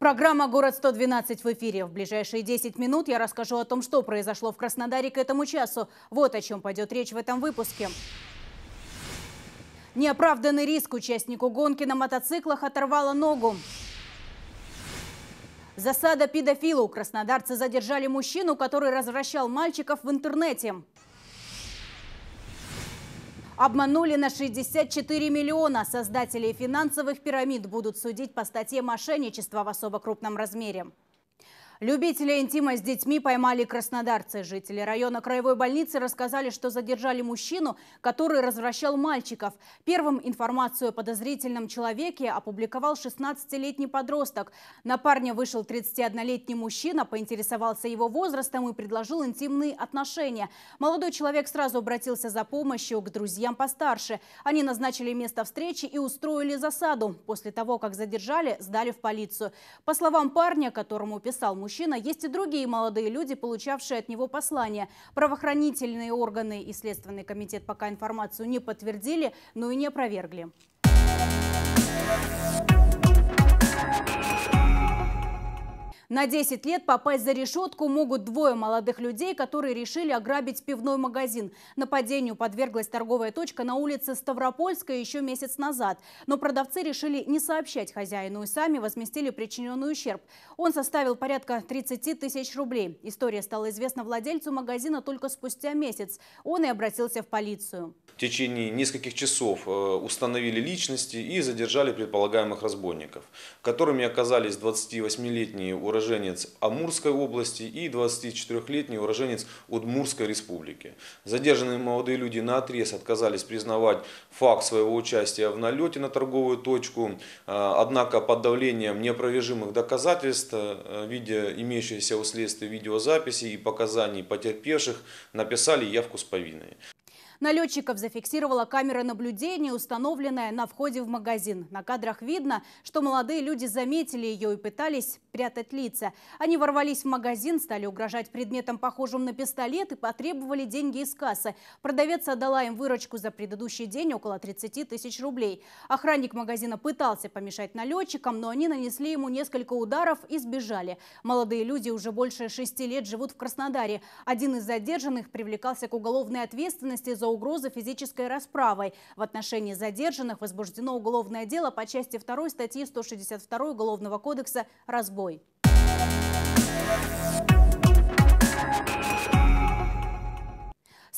Программа «Город-112» в эфире. В ближайшие 10 минут я расскажу о том, что произошло в Краснодаре к этому часу. Вот о чем пойдет речь в этом выпуске. Неоправданный риск участнику гонки на мотоциклах оторвало ногу. Засада педофила. У краснодарца задержали мужчину, который развращал мальчиков в интернете. Обманули на 64 миллиона. Создателей финансовых пирамид будут судить по статье мошенничества в особо крупном размере». Любителя интима с детьми поймали краснодарцы. Жители района краевой больницы рассказали, что задержали мужчину, который развращал мальчиков. Первым информацию о подозрительном человеке опубликовал 16-летний подросток. На парня вышел 31-летний мужчина, поинтересовался его возрастом и предложил интимные отношения. Молодой человек сразу обратился за помощью к друзьям постарше. Они назначили место встречи и устроили засаду. После того, как задержали, сдали в полицию. По словам парня, которому писал мужчина, мужчина, есть и другие молодые люди, получавшие от него послания. Правоохранительные органы и Следственный комитет пока информацию не подтвердили, но и не опровергли. Thank you. На 10 лет попасть за решетку могут двое молодых людей, которые решили ограбить пивной магазин. Нападению подверглась торговая точка на улице Ставропольская еще месяц назад. Но продавцы решили не сообщать хозяину и сами возместили причиненный ущерб. Он составил порядка 30 тысяч рублей. История стала известна владельцу магазина только спустя месяц. Он и обратился в полицию. В течение нескольких часов э, установили личности и задержали предполагаемых разбойников, которыми оказались 28-летний уроженцы уроженец Амурской области и 24-летний уроженец Удмурской республики. Задержанные молодые люди на отрез отказались признавать факт своего участия в налете на торговую точку, а, однако под давлением неопровержимых доказательств э, в виде имеющихся у следствия видеозаписи и показаний потерпевших написали явку с повинной. Налетчиков зафиксировала камера наблюдения, установленная на входе в магазин. На кадрах видно, что молодые люди заметили ее и пытались прятать лица. Они ворвались в магазин, стали угрожать предметом, похожим на пистолет, и потребовали деньги из кассы. Продавец отдала им выручку за предыдущий день около 30 тысяч рублей. Охранник магазина пытался помешать налетчикам, но они нанесли ему несколько ударов и сбежали. Молодые люди уже больше шести лет живут в Краснодаре. Один из задержанных привлекался к уголовной ответственности за угроза физической расправой. В отношении задержанных возбуждено уголовное дело по части 2 статьи 162 Уголовного кодекса «Разбой».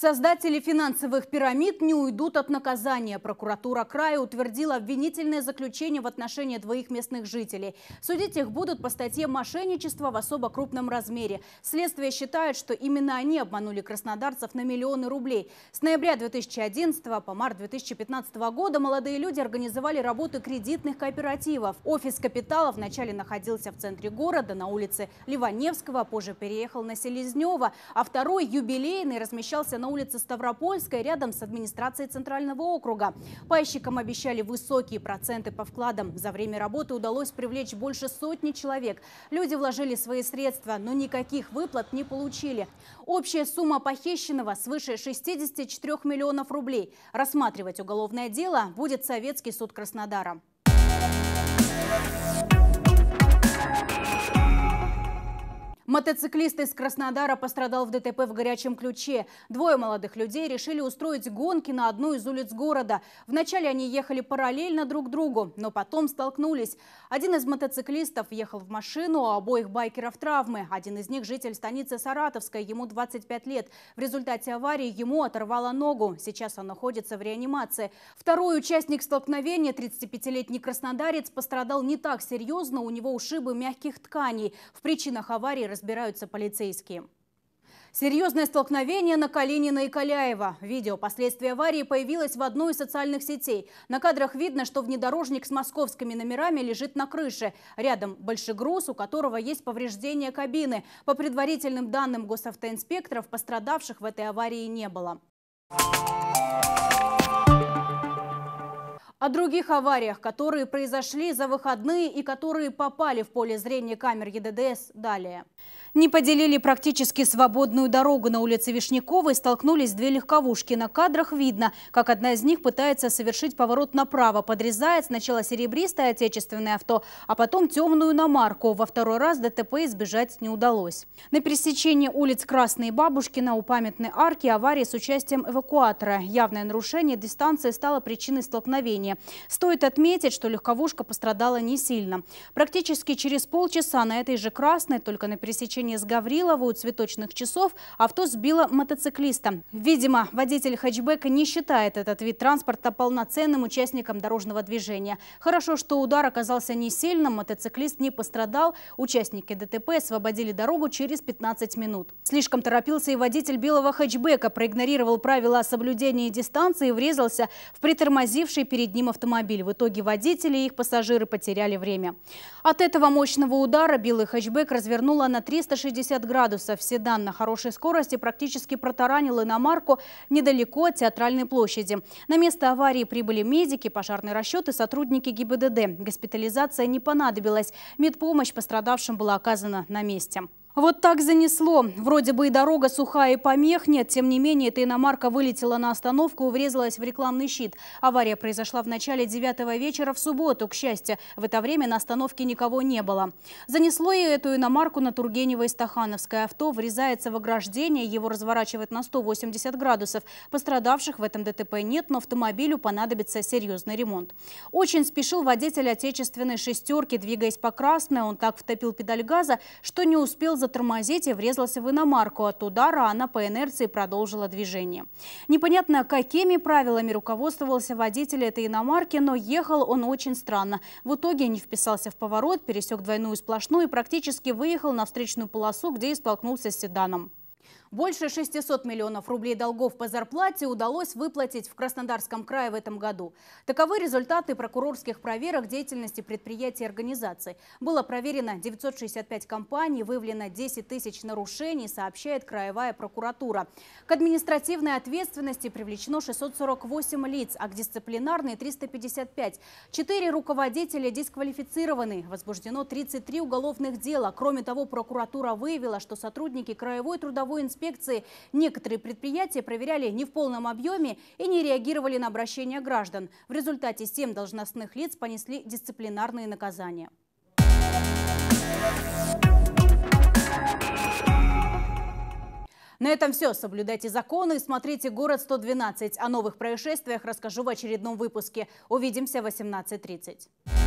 Создатели финансовых пирамид не уйдут от наказания. Прокуратура края утвердила обвинительное заключение в отношении двоих местных жителей. Судить их будут по статье «Мошенничество в особо крупном размере». Следствие считает, что именно они обманули краснодарцев на миллионы рублей. С ноября 2011 по март 2015 года молодые люди организовали работу кредитных кооперативов. Офис капитала вначале находился в центре города, на улице Ливаневского, а позже переехал на Селезнева, а второй, юбилейный, размещался на улице Ставропольской, рядом с администрацией Центрального округа. Пайщикам обещали высокие проценты по вкладам. За время работы удалось привлечь больше сотни человек. Люди вложили свои средства, но никаких выплат не получили. Общая сумма похищенного свыше 64 миллионов рублей. Рассматривать уголовное дело будет Советский суд Краснодара. Мотоциклист из Краснодара пострадал в ДТП в горячем ключе. Двое молодых людей решили устроить гонки на одну из улиц города. Вначале они ехали параллельно друг другу, но потом столкнулись. Один из мотоциклистов ехал в машину, а обоих байкеров травмы. Один из них житель станицы Саратовской, ему 25 лет. В результате аварии ему оторвало ногу. Сейчас он находится в реанимации. Второй участник столкновения, 35-летний краснодарец, пострадал не так серьезно, у него ушибы мягких тканей. В причинах аварии разбираются разбираются полицейские. Серьезное столкновение на Калинина и Каляева. Видео последствий аварии появилось в одной из социальных сетей. На кадрах видно, что внедорожник с московскими номерами лежит на крыше. Рядом большегруз, у которого есть повреждение кабины. По предварительным данным госавтоинспекторов, пострадавших в этой аварии не было. Thank you. О других авариях, которые произошли за выходные и которые попали в поле зрения камер ЕДДС, далее. Не поделили практически свободную дорогу на улице Вишняковой, столкнулись две легковушки. На кадрах видно, как одна из них пытается совершить поворот направо, подрезает сначала серебристое отечественное авто, а потом темную намарку. Во второй раз ДТП избежать не удалось. На пересечении улиц Красной и Бабушкина у памятной арки авария с участием эвакуатора. Явное нарушение дистанции стало причиной столкновения. Стоит отметить, что легковушка пострадала не сильно. Практически через полчаса на этой же Красной, только на пересечении пересечении с Гавриловой у цветочных часов авто сбило мотоциклиста. Видимо, водитель хэтчбека не считает этот вид транспорта полноценным участником дорожного движения. Хорошо, что удар оказался не сильным, мотоциклист не пострадал. Участники ДТП освободили дорогу через 15 минут. Слишком торопился и водитель белого хэтчбека, проигнорировал правила о соблюдении дистанции и врезался в притормозивший перед ним автомобиль. В итоге водители и их пассажиры потеряли время. От этого мощного удара белый хэтчбек развернула на 300 360 градусов седан на хорошей скорости практически протаранил иномарку недалеко от Театральной площади. На место аварии прибыли медики, пожарный расчет и сотрудники ГИБДД. Госпитализация не понадобилась. Медпомощь пострадавшим была оказана на месте. Вот так занесло. Вроде бы и дорога сухая и помех нет, тем не менее эта иномарка вылетела на остановку и врезалась в рекламный щит. Авария произошла в начале девятого вечера в субботу. К счастью, в это время на остановке никого не было. Занесло и эту иномарку на тургенево и Стахановское авто. Врезается в ограждение, его разворачивает на 180 градусов. Пострадавших в этом ДТП нет, но автомобилю понадобится серьезный ремонт. Очень спешил водитель отечественной «шестерки», двигаясь по красной. Он так втопил педаль газа, что не успел затормозить и врезался в иномарку. От удара она по инерции продолжила движение. Непонятно, какими правилами руководствовался водитель этой иномарки, но ехал он очень странно. В итоге не вписался в поворот, пересек двойную сплошную и практически выехал на встречную полосу, где и столкнулся с седаном. Больше 600 миллионов рублей долгов по зарплате удалось выплатить в Краснодарском крае в этом году. Таковы результаты прокурорских проверок деятельности предприятий и организаций. Было проверено 965 компаний, выявлено 10 тысяч нарушений, сообщает Краевая прокуратура. К административной ответственности привлечено 648 лиц, а к дисциплинарной 355. Четыре руководителя дисквалифицированы. Возбуждено 33 уголовных дела. Кроме того, прокуратура выявила, что сотрудники Краевой трудовой инспекции инспекции некоторые предприятия проверяли не в полном объеме и не реагировали на обращения граждан. В результате семь должностных лиц понесли дисциплинарные наказания. На этом все. Соблюдайте законы и смотрите «Город 112». О новых происшествиях расскажу в очередном выпуске. Увидимся в 18.30.